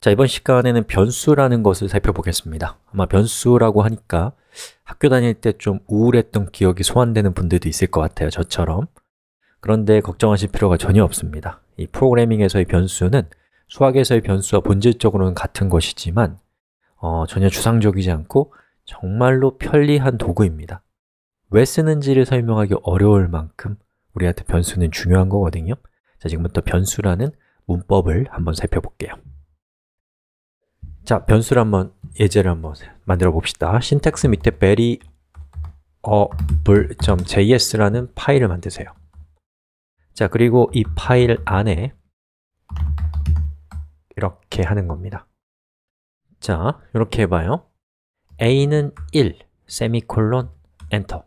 자, 이번 시간에는 변수라는 것을 살펴보겠습니다. 아마 변수라고 하니까 학교 다닐 때 좀 우울했던 기억이 소환되는 분들도 있을 것 같아요, 저처럼. 그런데 걱정하실 필요가 전혀 없습니다. 이 프로그래밍에서의 변수는 수학에서의 변수와 본질적으로는 같은 것이지만 어, 전혀 추상적이지 않고 정말로 편리한 도구입니다. 왜 쓰는지를 설명하기 어려울 만큼 우리한테 변수는 중요한 거거든요. 자, 지금부터 변수라는 문법을 한번 살펴볼게요. 자, 변수를 한번 예제를 한번 만들어 봅시다. 신텍스 밑에 variable.js라는 파일을 만드세요. 자, 그리고 이 파일 안에 이렇게 하는 겁니다. 자, 이렇게 해봐요. a는 1, 세미콜론, 엔터.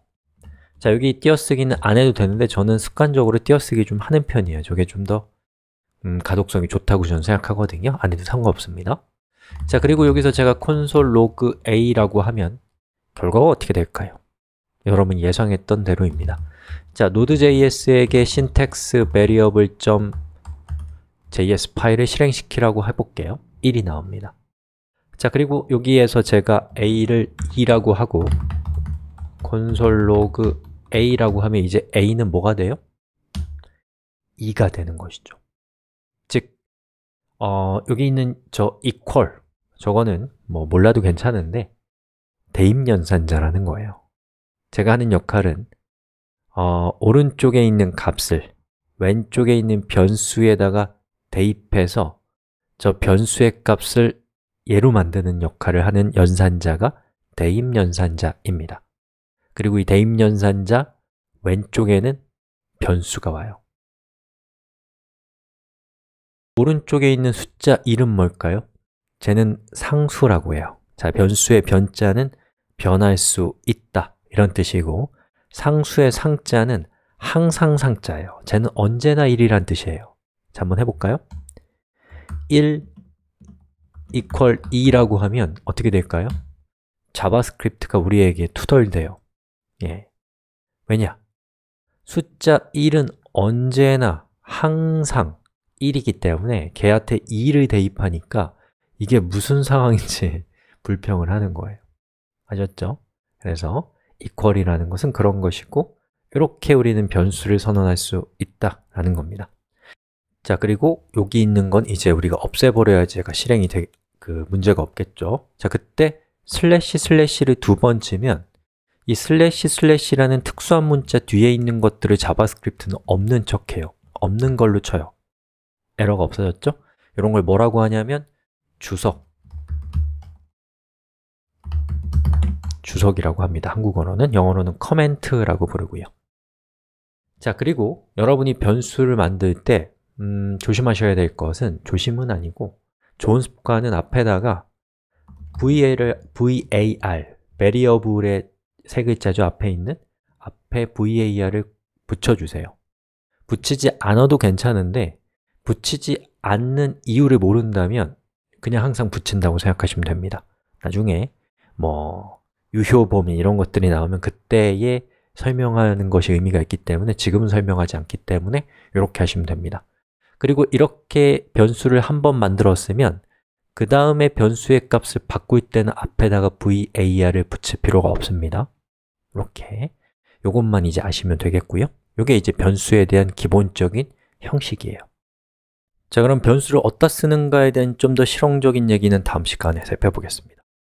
자, 여기 띄어쓰기는 안 해도 되는데 저는 습관적으로 띄어쓰기 좀 하는 편이에요. 저게 좀더 음, 가독성이 좋다고 저는 생각하거든요. 안 해도 상관없습니다. 자, 그리고 여기서 제가 콘솔 로그 a라고 하면 결과가 어떻게 될까요? 여러분 예상했던 대로입니다. 자, node.js에게 syntax variable.js 파일을 실행시키라고 해볼게요. 1이 나옵니다. 자, 그리고 여기에서 제가 a를 2라고 하고 콘솔 로그 a라고 하면 이제 a는 뭐가 돼요? 2가 되는 것이죠. 어, 여기 있는 저 equal 저거는 뭐 몰라도 괜찮은데 대입연산자라는 거예요 제가 하는 역할은 어, 오른쪽에 있는 값을 왼쪽에 있는 변수에다가 대입해서 저 변수의 값을 예로 만드는 역할을 하는 연산자가 대입연산자입니다 그리고 이 대입연산자 왼쪽에는 변수가 와요 오른쪽에 있는 숫자 1은 뭘까요? 쟤는 상수라고 해요 자, 변수의 변자는 변할 수 있다 이런 뜻이고 상수의 상자는 항상 상자예요 쟤는 언제나 1이란 뜻이에요 자, 한번 해볼까요? 1 equal 2라고 하면 어떻게 될까요? 자바스크립트가 우리에게 투덜대요 예. 왜냐? 숫자 1은 언제나 항상 1이기 때문에 걔한테 2를 대입하니까 이게 무슨 상황인지 불평을 하는 거예요 아셨죠? 그래서 equal이라는 것은 그런 것이고 이렇게 우리는 변수를 선언할 수 있다라는 겁니다 자, 그리고 여기 있는 건 이제 우리가 없애버려야지 얘가 실행이 되, 그 문제가 없겠죠 자, 그때 슬래시 슬래시를 두 번 치면 이 슬래시 슬래시라는 특수한 문자 뒤에 있는 것들을 자바스크립트는 없는 척해요 없는 걸로 쳐요 에러가 없어졌죠? 이런 걸 뭐라고 하냐면 주석 주석이라고 합니다. 한국어로는 영어로는 c o m m e n t 라고 부르고요. 자, 그리고 여러분이 변수를 만들 때 음, 조심하셔야 될 것은 조심은 아니고 좋은 습관은 앞에다가 VAR, VAR variable의 세 글자죠. 앞에 있는 앞에 VAR을 붙여주세요. 붙이지 않아도 괜찮은데 붙이지 않는 이유를 모른다면 그냥 항상 붙인다고 생각하시면 됩니다. 나중에 뭐 유효범위 이런 것들이 나오면 그때에 설명하는 것이 의미가 있기 때문에 지금은 설명하지 않기 때문에 이렇게 하시면 됩니다. 그리고 이렇게 변수를 한번 만들었으면 그 다음에 변수의 값을 바꿀 때는 앞에다가 var을 붙일 필요가 없습니다. 이렇게 이것만 이제 아시면 되겠고요. 이게 이제 변수에 대한 기본적인 형식이에요. 자, 그럼 변수를 어디다 쓰는가에 대한 좀 더 실용적인 얘기는 다음 시간에 살펴보겠습니다.